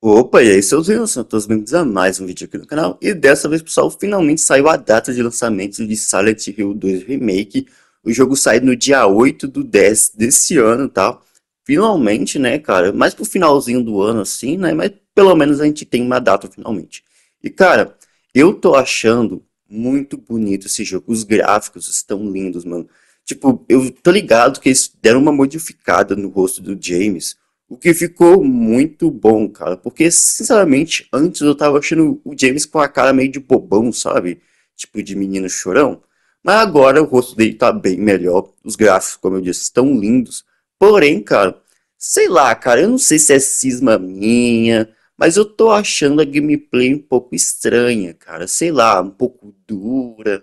Opa, e aí seus Wilson, todos bem-vindos a mais um vídeo aqui no canal E dessa vez pessoal, finalmente saiu a data de lançamento de Silent Hill 2 Remake O jogo sai no dia 8 do 10 desse ano, tá? Finalmente, né cara, mais pro finalzinho do ano assim, né Mas pelo menos a gente tem uma data finalmente E cara, eu tô achando muito bonito esse jogo Os gráficos estão lindos, mano Tipo, eu tô ligado que eles deram uma modificada no rosto do James o que ficou muito bom, cara. Porque, sinceramente, antes eu tava achando o James com a cara meio de bobão, sabe? Tipo de menino chorão. Mas agora o rosto dele tá bem melhor. Os gráficos, como eu disse, estão lindos. Porém, cara, sei lá, cara, eu não sei se é cisma minha, mas eu tô achando a gameplay um pouco estranha, cara. Sei lá, um pouco dura.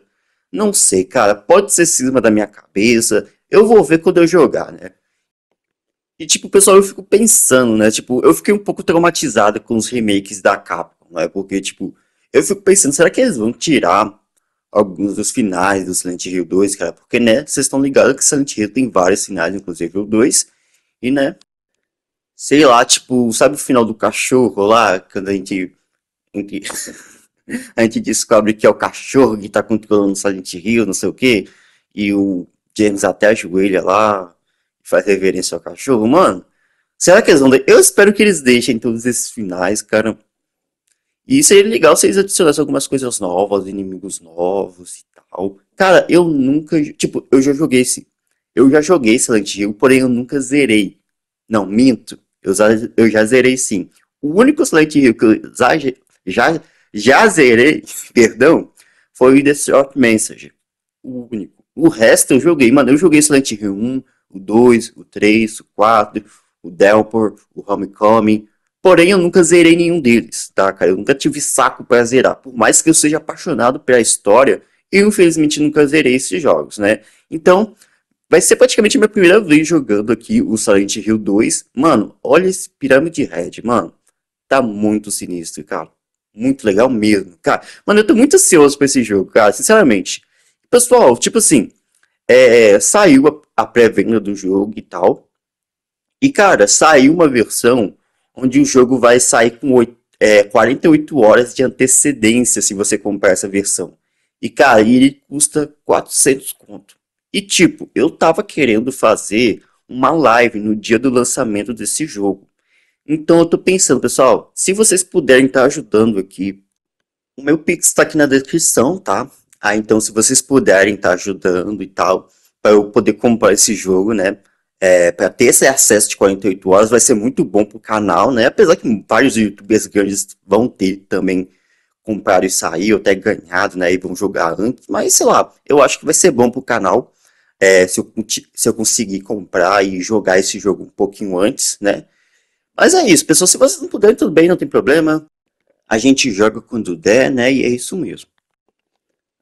Não sei, cara. Pode ser cisma da minha cabeça. Eu vou ver quando eu jogar, né? E, tipo, pessoal, eu fico pensando, né? Tipo, eu fiquei um pouco traumatizado com os remakes da Capcom, né? Porque, tipo, eu fico pensando, será que eles vão tirar alguns dos finais do Silent Hill 2, cara? Porque, né, vocês estão ligados que Silent Hill tem vários finais, inclusive o 2. E, né, sei lá, tipo, sabe o final do cachorro lá? Quando a gente... A gente, a gente descobre que é o cachorro que tá controlando o Silent Hill, não sei o quê. E o James até ajoelha lá, faz reverência ao cachorro, mano. Será que eles vão. Eu espero que eles deixem todos esses finais, cara. E seria legal se eles adicionassem algumas coisas novas, inimigos novos e tal. Cara, eu nunca. Tipo, eu já joguei esse. Eu já joguei esse Hill, porém eu nunca zerei. Não, minto. Eu já, eu já zerei sim. O único Silent Hill que eu já, já, já zerei, perdão, foi o The Short Message. O único. O resto eu joguei, mano. Eu joguei Silent Hill 1, o 2, o 3, o 4, o Delpor, o Homecoming. Porém, eu nunca zerei nenhum deles, tá, cara? Eu nunca tive saco para zerar. Por mais que eu seja apaixonado pela história, eu infelizmente nunca zerei esses jogos, né? Então, vai ser praticamente minha primeira vez jogando aqui o Silent Hill 2. Mano, olha esse Pirâmide Red, mano. Tá muito sinistro, cara. Muito legal mesmo, cara. Mano, eu tô muito ansioso pra esse jogo, cara, sinceramente. Pessoal, tipo assim, é, é saiu a pré-venda do jogo e tal. E, cara, saiu uma versão onde o jogo vai sair com 8, é, 48 horas de antecedência se você comprar essa versão. E, cara, ele custa 400 conto. E, tipo, eu tava querendo fazer uma live no dia do lançamento desse jogo. Então, eu tô pensando, pessoal, se vocês puderem estar tá ajudando aqui, o meu Pix está aqui na descrição, tá? Ah, então, se vocês puderem estar tá ajudando e tal, para eu poder comprar esse jogo, né? É, para ter esse acesso de 48 horas vai ser muito bom para o canal, né? Apesar que vários youtubers grandes vão ter também comprado e saído, ou até ganhado, né? E vão jogar antes, mas sei lá, eu acho que vai ser bom para o canal é, se, eu, se eu conseguir comprar e jogar esse jogo um pouquinho antes, né? Mas é isso, pessoal. Se vocês não puderem, tudo bem, não tem problema. A gente joga quando der, né? E é isso mesmo.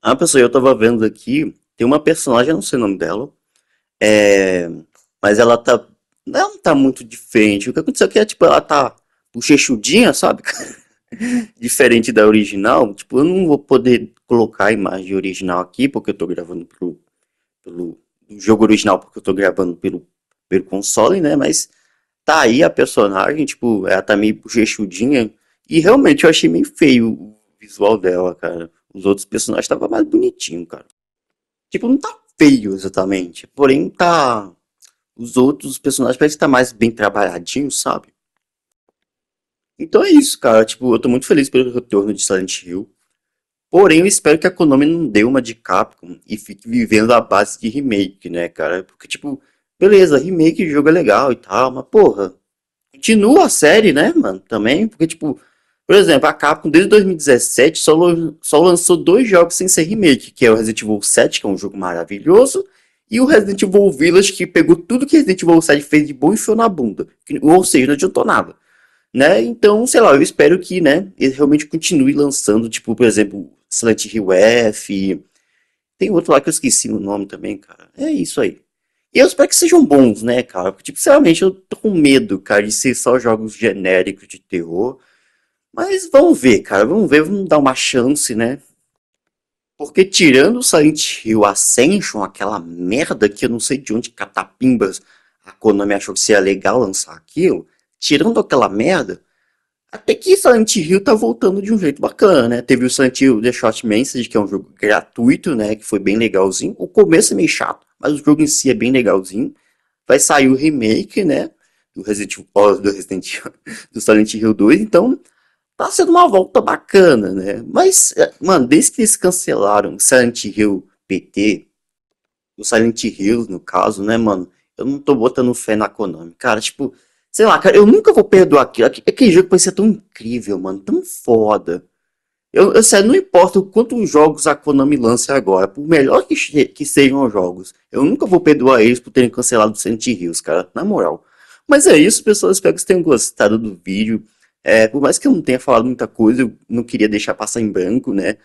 Ah, pessoal, eu tava vendo aqui tem uma personagem, eu não sei o nome dela, é, mas ela tá. Ela não tá muito diferente. O que aconteceu é que tipo, ela tá bochechudinha, sabe? diferente da original. Tipo, eu não vou poder colocar a imagem original aqui, porque eu tô gravando pelo, pelo jogo original, porque eu tô gravando pelo, pelo console, né? Mas tá aí a personagem, tipo, ela tá meio bochechudinha. E realmente eu achei meio feio o visual dela, cara. Os outros personagens estavam mais bonitinho, cara. Tipo, não tá feio exatamente. Porém, tá. Os outros personagens parecem estar tá mais bem trabalhadinhos, sabe? Então é isso, cara. Tipo, eu tô muito feliz pelo retorno de Silent Hill. Porém, eu espero que a Konami não dê uma de Capcom e fique vivendo a base de remake, né, cara? Porque, tipo, beleza, remake de jogo é legal e tal, mas porra, continua a série, né, mano? Também, porque, tipo, por exemplo, a Capcom desde 2017 só, só lançou dois jogos sem ser remake, que é o Resident Evil 7, que é um jogo maravilhoso, e o Resident Evil Village, que pegou tudo que Resident Evil 7 fez de bom e foi na bunda. Ou seja, não adiantou nada. Né? Então, sei lá, eu espero que né, ele realmente continue lançando, tipo, por exemplo, Silent Hill F. Tem outro lá que eu esqueci o nome também, cara. É isso aí. E eu espero que sejam bons, né, cara? Porque, tipo, sinceramente, eu tô com medo, cara, de ser só jogos genéricos de terror. Mas vamos ver, cara, vamos ver, vamos dar uma chance, né? Porque tirando o Silent Hill Ascension, aquela merda que eu não sei de onde catapimbas a Konami achou que seria legal lançar aquilo, tirando aquela merda, até que Silent Hill tá voltando de um jeito bacana, né? Teve o Silent Hill The Shot Message, que é um jogo gratuito, né? Que foi bem legalzinho. O começo é meio chato, mas o jogo em si é bem legalzinho. Vai sair o remake, né? Do Resident Evil, do Resident Evil, do Silent Hill 2. Então, tá sendo uma volta bacana, né? Mas, eh, mano, desde que eles cancelaram Silent Hill PT, o Silent Hill, no caso, né, mano? Eu não tô botando fé na Konami. Cara, tipo, sei lá, cara, eu nunca vou perdoar aquilo. Aquele jogo parecia tão incrível, mano, tão foda. Eu, eu sério, não importa o quanto os jogos a Konami lance agora, por melhor que, que sejam os jogos, eu nunca vou perdoar eles por terem cancelado o Silent Hills, cara, na moral. Mas é isso, pessoal, espero que vocês tenham gostado do vídeo. É, por mais que eu não tenha falado muita coisa, eu não queria deixar passar em branco, né?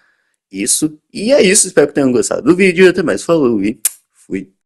Isso. E é isso. Espero que tenham gostado do vídeo. Até mais. Falou e fui.